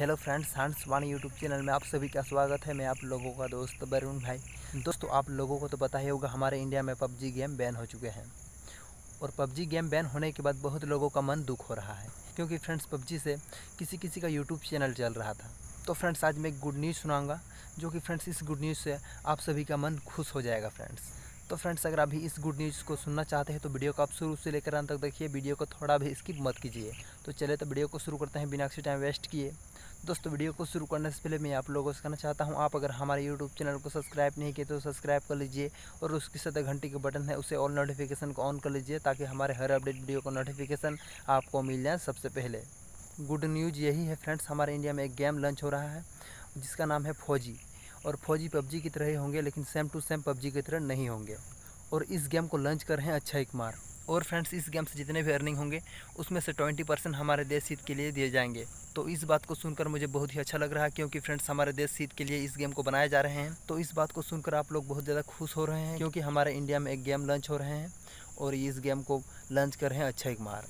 hello friends हंस वाणी YouTube channel में आप सभी का स्वागत है मैं आप लोगों का दोस्त वरुण भाई दोस्तों आप लोगों को तो पता ही होगा हमारे इंडिया में पबजी गेम बैन हो चुके हैं और पबजी गेम बैन होने के बाद बहुत लोगों का मन दुख हो रहा है क्योंकि फ्रेंड्स पबजी से किसी किसी का यूट्यूब चैनल चल रहा था तो फ्रेंड्स आज मैं गुड न्यूज़ सुनाऊँगा जो कि फ्रेंड्स इस गुड न्यूज़ से आप सभी का मन खुश हो जाएगा फ्रेंड्स तो फ्रेंड्स अगर अभी इस गुड न्यूज़ को सुनना चाहते हैं तो वीडियो को आप शुरू से लेकर अंत तक देखिए वीडियो को थोड़ा भी स्किप मत कीजिए तो चले तो वीडियो को शुरू करते हैं बिना किसी टाइम वेस्ट किए दोस्तों वीडियो को शुरू करने से पहले मैं आप लोगों से कहना चाहता हूँ आप अगर हमारे यूट्यूब चैनल को सब्सक्राइब नहीं किए तो सब्सक्राइब कर लीजिए और उसके साथ घंटी के बटन है उसे ऑल नोटिफिकेशन को ऑन कर लीजिए ताकि हमारे हर अपडेट वीडियो का नोटिफिकेशन आपको मिल जाए सबसे पहले गुड न्यूज़ यही है फ्रेंड्स हमारे इंडिया में एक गेम लॉन्च हो रहा है जिसका नाम है फौजी और फौजी पबजी की तरह ही होंगे लेकिन सेम टू सेम पबजी की तरह नहीं होंगे और इस गेम को लॉन्च कर रहे हैं अक्षय कुमार और फ्रेंड्स इस गेम से जितने भी अर्निंग होंगे उसमें से ट्वेंटी परसेंट हमारे देश हित के लिए दिए जाएंगे तो इस बात को सुनकर मुझे बहुत ही अच्छा लग रहा है क्योंकि फ्रेंड्स हमारे देश हित के लिए इस गेम को बनाए जा रहे हैं तो इस बात को सुनकर आप लोग बहुत ज़्यादा खुश हो रहे हैं क्योंकि हमारे इंडिया में एक गेम लॉन्च हो रहे हैं और इस गेम को लॉन्च कर रहे हैं अच्छा एक मार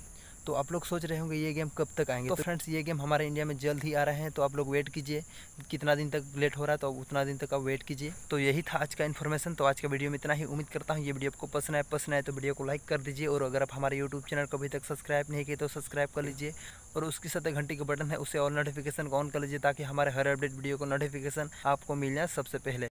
तो आप लोग सोच रहे होंगे ये गेम कब तक आएंगे तो, तो फ्रेंड्स ये गेम हमारे इंडिया में जल्द ही आ रहे हैं तो आप लोग वेट कीजिए कितना दिन तक लेट हो रहा है तो उतना दिन तक आप वेट कीजिए तो यही था आज का इन्फॉर्मेशन तो आज का वीडियो में इतना ही उम्मीद करता हूँ ये वीडियो आपको पसंद आए पसंद आए तो वीडियो को लाइक कर दीजिए और अगर आप हमारे यूट्यूब चैनल को अभी तक सब्सक्राइब नहीं किए तो सब्सक्राइब कर लीजिए और उसके साथ एक घंटी का बटन है उसे और नोटिफिकेशन को ऑन कर लीजिए ताकि हमारे हर अपडेट वीडियो को नोटिफिकेशन आपको मिल जाए सबसे पहले